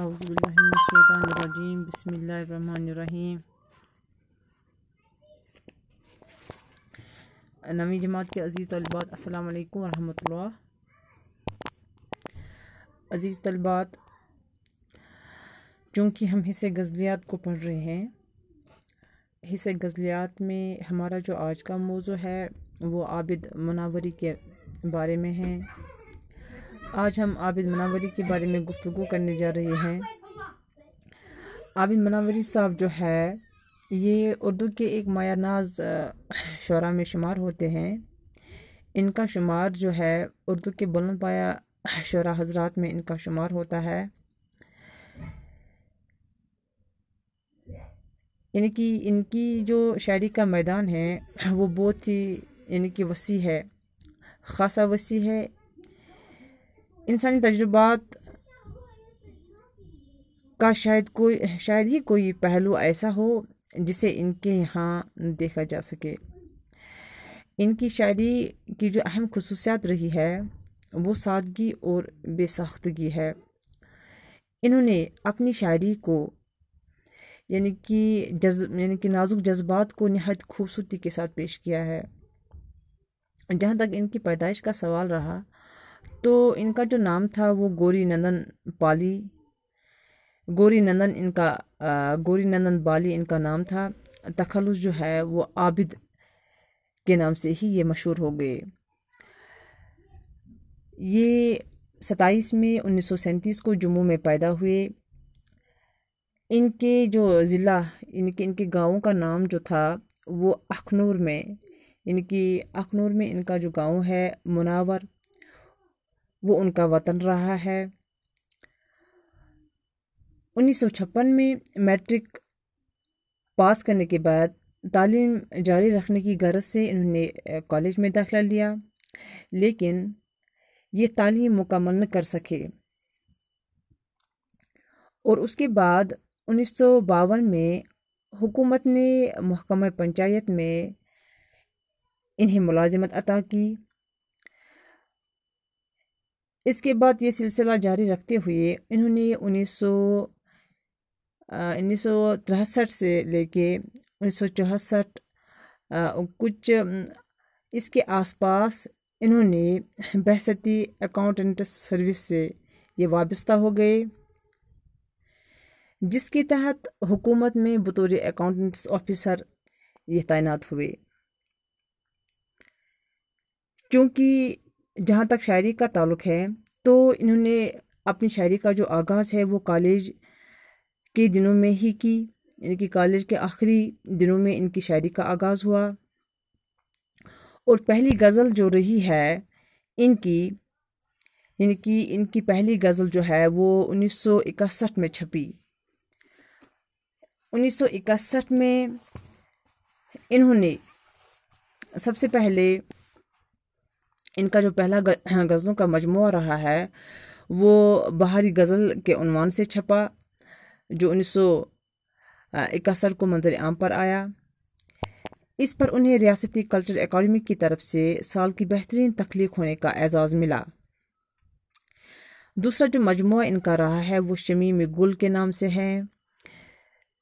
अज़बिल्लिम बसमीम नवी जमात के अज़ीज़ तलबात अस्सलाम वालेकुम अज़ीज़ तलबात चूँकि हम हिस्से गज़लियात को पढ़ रहे हैं हिस्से गज़लियात में हमारा जो आज का मौजू है वो आबिद मुनावरी के बारे में है आज हम आबिद मनावरी के बारे में गुफ्तु करने जा रहे हैं आबिद मनावरी साहब जो है ये उर्दू के एक मायानाज शरा में शुमार होते हैं इनका शुमार जो है उर्दू के बुलंद पाया शरा हजरात में इनका शुमार होता है इनकी इनकी जो शायरी का मैदान है वो बहुत ही इनकी वसी है ख़ासा वसी है इंसानी तजुर्बात का शायद कोई शायद ही कोई पहलू ऐसा हो जिसे इनके यहाँ देखा जा सके इनकी शायरी की जो अहम खसूसियात रही है वो सादगी और बेसाख्तगी है इन्होंने अपनी शायरी को यानी कि जज्ब यानी कि नाजुक जज्बात को नहायत खूबसूरती के साथ पेश किया है जहाँ तक इनकी पैदाइश का सवाल रहा तो इनका जो नाम था वो गोरी नंदन पाली गोरी नंदन इनका गोरी नंदन बाली इनका नाम था तखलुस जो है वो आबिद के नाम से ही ये मशहूर हो गए ये सताईस में उन्नीस सौ सैंतीस को जम्मू में पैदा हुए इनके जो ज़िला इनके इनके गाँव का नाम जो था वो अखनूर में इनकी अखनूर में इनका जो गांव है मुनावर वो उनका वतन रहा है 1956 में मैट्रिक पास करने के बाद तालीम जारी रखने की गरज से इन्होंने कॉलेज में दाखिला लिया लेकिन ये तालीम मुकम्मल न कर सके और उसके बाद उन्नीस में हुकूमत ने महकमा पंचायत में इन्हें मुलाजमत अता की इसके बाद ये सिलसिला जारी रखते हुए इन्होंने उन्नीस सौ उन्नीस सौ से लेके उन्नीस सौ चौहसठ कुछ इसके आसपास इन्होंने बहसती अकाउंटेंट सर्विस से ये वाबस्ता हो गए जिसके तहत हुकूमत में बतौर अकाउंटेंट्स ऑफिसर ये तैनात हुए क्योंकि जहाँ तक शायरी का ताल्लुक़ है तो इन्होंने अपनी शायरी का जो आगाज़ है वो कॉलेज के दिनों में ही की यानी कि कॉलेज के आखिरी दिनों में इनकी शायरी का आगाज़ हुआ और पहली गज़ल जो रही है इनकी यानी कि इनकी पहली गज़ल जो है वो 1961 में छपी 1961 में इन्होंने सबसे पहले इनका जो पहला गज़लों का मजमू रहा है वो बाहरी गज़ल के उनवान से छपा जो उन्नीस सौ इकसठ को मंजर आम पर आया इस पर उन्हें रियासती कल्चर अकाडमी की तरफ से साल की बेहतरीन तख्लीक होने का एजाज़ मिला दूसरा जो मजमु इनका रहा है वो शमीम गुल के नाम से है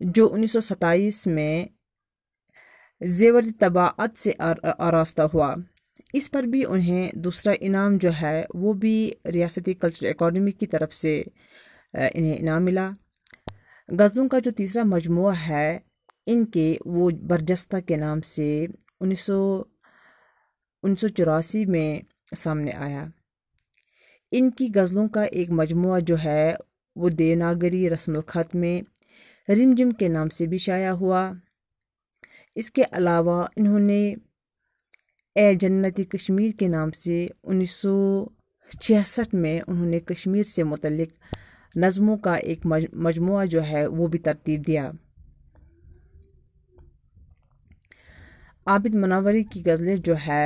जो उन्नीस में जेवर तबात से आरास्ता हुआ इस पर भी उन्हें दूसरा इनाम जो है वो भी रियासती कल्चर एकेडमी की तरफ से इन्हें इनाम मिला गज़लों का जो तीसरा मजमू है इनके वो बरजस्ता के नाम से उन्नीस सौ उन्नीस सौ चौरासी में सामने आया इनकी गज़लों का एक मजमु जो है वो देवनागरी रस्मलखत में रिमझिम के नाम से भी शाया हुआ इसके अलावा इन्होंने ए जन्नती कश्मीर के नाम से उन्नीस सौ छियासठ में उन्होंने कश्मीर से मुतलक नज़मों का एक मजमु जो है वो भी तरतीब दिया आबिद मनावरी की गज़लें जो है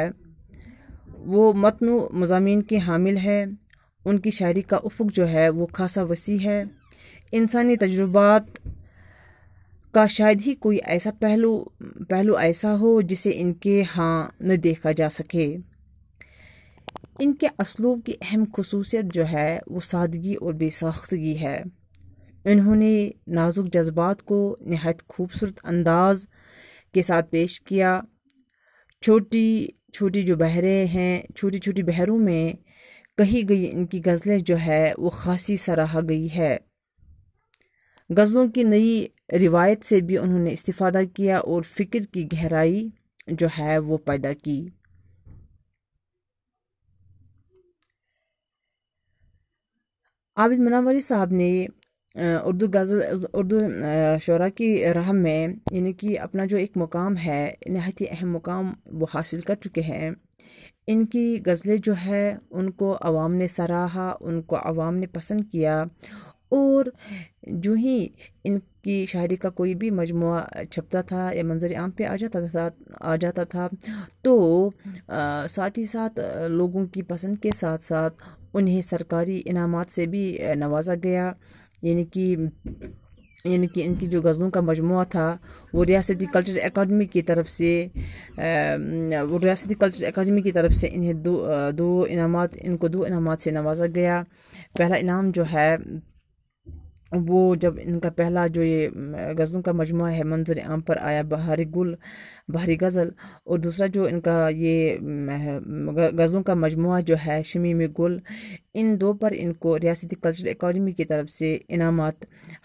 वो मतनू मजामी के हामिल है उनकी शायरी का उफुक जो है वो खासा वसी है इंसानी तजुर्बात का शायद ही कोई ऐसा पहलू पहलू ऐसा हो जिसे इनके हाँ न देखा जा सके इनके असलूब की अहम खसूसियत जो है वो सादगी और बेसाख्तगी है इन्होंने नाजुक जज्बात को नहायत खूबसूरत अंदाज के साथ पेश किया छोटी छोटी जो बहरें हैं छोटी छोटी बहरों में कही गई इनकी गज़लें जो है वो खासी सराहा गई है गज़लों की नई रिवायत से भी उन्होंने इस्तीफ़ादा किया और फ़िक्र की गहराई जो है वो पैदा की आबिद मनावरी साहब ने उर्दू गज़ल उर्दू शरा की राह में यानी कि अपना जो एक मुकाम है नहायत ही अहम मुकाम वो हासिल कर चुके हैं इनकी गज़लें जो है उनको आवाम ने सराहा उनको आवाम ने पसंद किया और जो ही इन की शायरी का कोई भी मजमु छपता था या मंजर आम पे आ जाता था साथ आ जाता था तो आ, साथ ही साथ लोगों की पसंद के साथ साथ उन्हें सरकारी इनाम से भी नवाजा गया यानी कि यानी कि इनकी जो गज़लों का मजमु था वो रियासती कल्चर एकेडमी की तरफ से वो रियासती कल्चर एकेडमी की तरफ से इन्हें दो दो इनाम इनको दो इनाम से नवाजा गया पहला इनाम जो है वो जब इनका पहला जो ये गज़लों का मजमू है मंजर आम पर आया बहारी गुल बहारी गज़ल और दूसरा जो इनका ये गज़लों का मजमू जो है शमीम गुल इन दो पर इनको रियासती कल्चरल अकादमी की तरफ से इनाम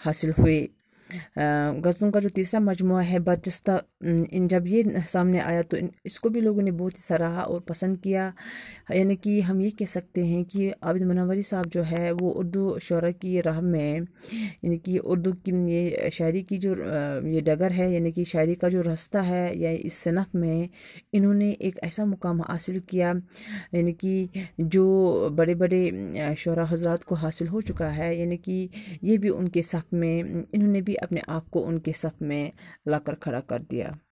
हासिल हुए गज़लों का जो तीसरा मजमू है बदजस्ता इन जब ये सामने आया तो इसको भी लोगों ने बहुत ही सराहा और पसंद किया यानी कि हम ये कह सकते हैं कि आबिद मनावरी साहब जो है वो उर्दू शरा की राह में यानी कि उर्दू की ये शायरी की जो ये डगर है यानी कि शायरी का जो रास्ता है या इस सनफ में इन्होंने एक ऐसा मुकाम हासिल किया यानी कि जो बड़े बड़े शरा हजरात को हासिल हो चुका है यानी कि ये भी उनके सफ़ में इन्होंने भी अपने आप को उनके सफ में लाकर खड़ा कर दिया